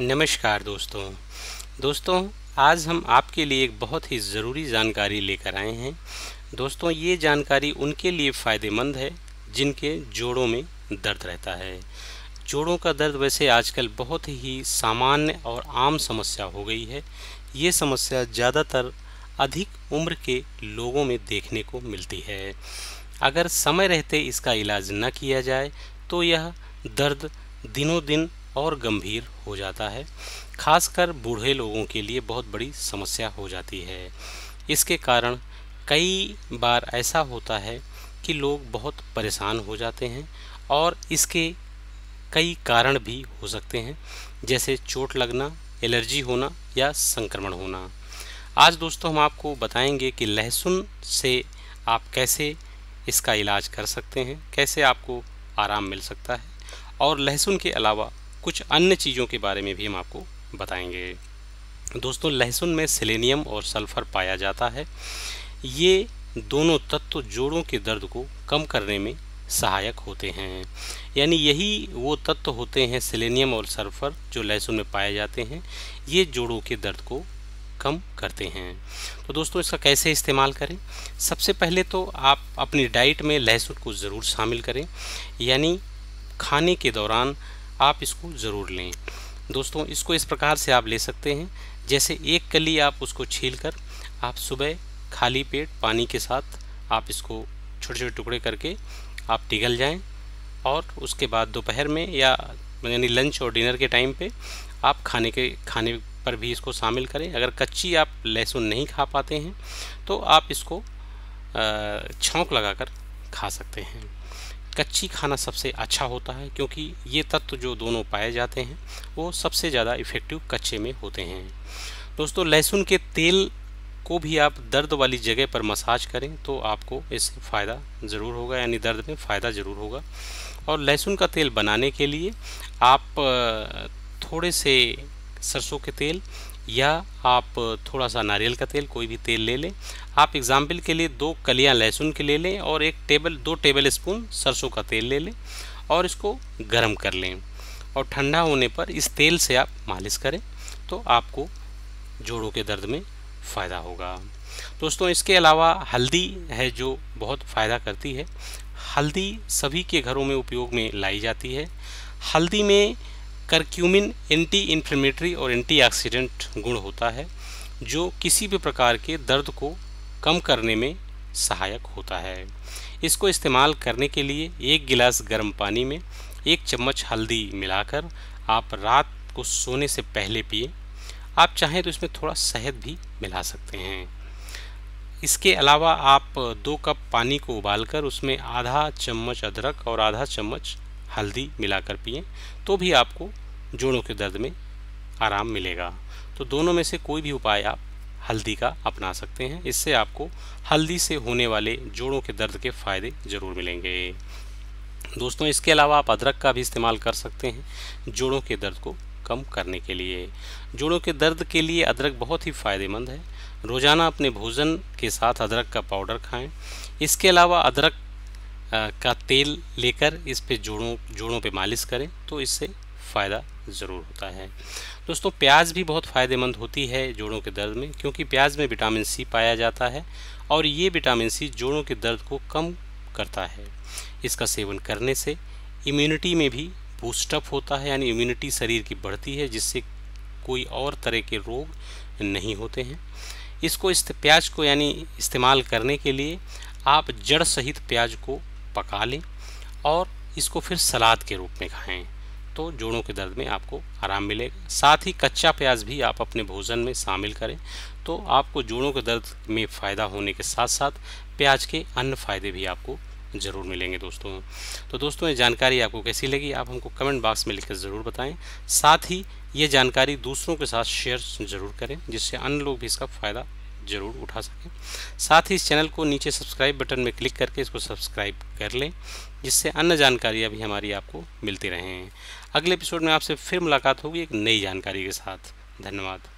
नमस्कार दोस्तों दोस्तों आज हम आपके लिए एक बहुत ही ज़रूरी जानकारी लेकर आए हैं दोस्तों ये जानकारी उनके लिए फ़ायदेमंद है जिनके जोड़ों में दर्द रहता है जोड़ों का दर्द वैसे आजकल बहुत ही सामान्य और आम समस्या हो गई है ये समस्या ज़्यादातर अधिक उम्र के लोगों में देखने को मिलती है अगर समय रहते इसका इलाज न किया जाए तो यह दर्द दिनों दिन और गंभीर हो जाता है खासकर बूढ़े लोगों के लिए बहुत बड़ी समस्या हो जाती है इसके कारण कई बार ऐसा होता है कि लोग बहुत परेशान हो जाते हैं और इसके कई कारण भी हो सकते हैं जैसे चोट लगना एलर्जी होना या संक्रमण होना आज दोस्तों हम आपको बताएंगे कि लहसुन से आप कैसे इसका इलाज कर सकते हैं कैसे आपको आराम मिल सकता है और लहसुन के अलावा कुछ अन्य चीज़ों के बारे में भी हम आपको बताएंगे दोस्तों लहसुन में सिलेनियम और सल्फर पाया जाता है ये दोनों तत्व जोड़ों के दर्द को कम करने में सहायक होते हैं यानी यही वो तत्व होते हैं सिलेनियम और सल्फर जो लहसुन में पाए जाते हैं ये जोड़ों के दर्द को कम करते हैं तो दोस्तों इसका कैसे इस्तेमाल करें सबसे पहले तो आप अपनी डाइट में लहसुन को ज़रूर शामिल करें यानी खाने के दौरान आप इसको ज़रूर लें दोस्तों इसको इस प्रकार से आप ले सकते हैं जैसे एक कली आप उसको छील कर आप सुबह खाली पेट पानी के साथ आप इसको छोटे छोटे टुकड़े करके आप टिगल जाएं और उसके बाद दोपहर में या यानी लंच और डिनर के टाइम पे आप खाने के खाने पर भी इसको शामिल करें अगर कच्ची आप लहसुन नहीं खा पाते हैं तो आप इसको छोंक लगाकर खा सकते हैं कच्ची खाना सबसे अच्छा होता है क्योंकि ये तत्व जो दोनों पाए जाते हैं वो सबसे ज़्यादा इफ़ेक्टिव कच्चे में होते हैं दोस्तों लहसुन के तेल को भी आप दर्द वाली जगह पर मसाज करें तो आपको इससे फ़ायदा ज़रूर होगा यानी दर्द में फ़ायदा ज़रूर होगा और लहसुन का तेल बनाने के लिए आप थोड़े से सरसों के तेल या आप थोड़ा सा नारियल का तेल कोई भी तेल ले लें आप एग्ज़ाम्पल के लिए दो कलियां लहसुन के ले लें और एक टेबल दो टेबल स्पून सरसों का तेल ले लें और इसको गर्म कर लें और ठंडा होने पर इस तेल से आप मालिश करें तो आपको जोड़ों के दर्द में फ़ायदा होगा दोस्तों इसके अलावा हल्दी है जो बहुत फ़ायदा करती है हल्दी सभी के घरों में उपयोग में लाई जाती है हल्दी में करक्यूमिन एंटी इन्फ्लेमेटरी और एंटीऑक्सीडेंट गुण होता है जो किसी भी प्रकार के दर्द को कम करने में सहायक होता है इसको इस्तेमाल करने के लिए एक गिलास गर्म पानी में एक चम्मच हल्दी मिलाकर आप रात को सोने से पहले पिए आप चाहें तो इसमें थोड़ा शहद भी मिला सकते हैं इसके अलावा आप दो कप पानी को उबालकर उसमें आधा चम्मच अदरक और आधा चम्मच हल्दी मिलाकर पिए तो भी आपको जोड़ों के दर्द में आराम मिलेगा तो दोनों में से कोई भी उपाय आप हल्दी का अपना सकते हैं इससे आपको हल्दी से होने वाले जोड़ों के दर्द के फ़ायदे ज़रूर मिलेंगे दोस्तों इसके अलावा आप अदरक का भी इस्तेमाल कर सकते हैं जोड़ों के दर्द को कम करने के लिए जोड़ों के दर्द के लिए अदरक बहुत ही फ़ायदेमंद है रोज़ाना अपने भोजन के साथ अदरक का पाउडर खाएं इसके अलावा अदरक का तेल लेकर इस पे जोड़ों जोड़ों पे मालिश करें तो इससे फ़ायदा ज़रूर होता है दोस्तों प्याज भी बहुत फ़ायदेमंद होती है जोड़ों के दर्द में क्योंकि प्याज में विटामिन सी पाया जाता है और ये विटामिन सी जोड़ों के दर्द को कम करता है इसका सेवन करने से इम्यूनिटी में भी बूस्टअप होता है यानी इम्यूनिटी शरीर की बढ़ती है जिससे कोई और तरह के रोग नहीं होते हैं इसको इस प्याज को यानी इस्तेमाल करने के लिए आप जड़ सहित प्याज को पका लें और इसको फिर सलाद के रूप में खाएं तो जोड़ों के दर्द में आपको आराम मिलेगा साथ ही कच्चा प्याज भी आप अपने भोजन में शामिल करें तो आपको जोड़ों के दर्द में फ़ायदा होने के साथ साथ प्याज के अन्य फ़ायदे भी आपको ज़रूर मिलेंगे दोस्तों तो दोस्तों ये जानकारी आपको कैसी लगी आप हमको कमेंट बॉक्स में लिखकर ज़रूर बताएं साथ ही ये जानकारी दूसरों के साथ शेयर ज़रूर करें जिससे अन्य लोग भी इसका फ़ायदा ज़रूर उठा सकें साथ ही इस चैनल को नीचे सब्सक्राइब बटन में क्लिक करके इसको सब्सक्राइब कर लें जिससे अन्य जानकारियाँ भी हमारी आपको मिलती रहें अगले एपिसोड में आपसे फिर मुलाकात होगी एक नई जानकारी के साथ धन्यवाद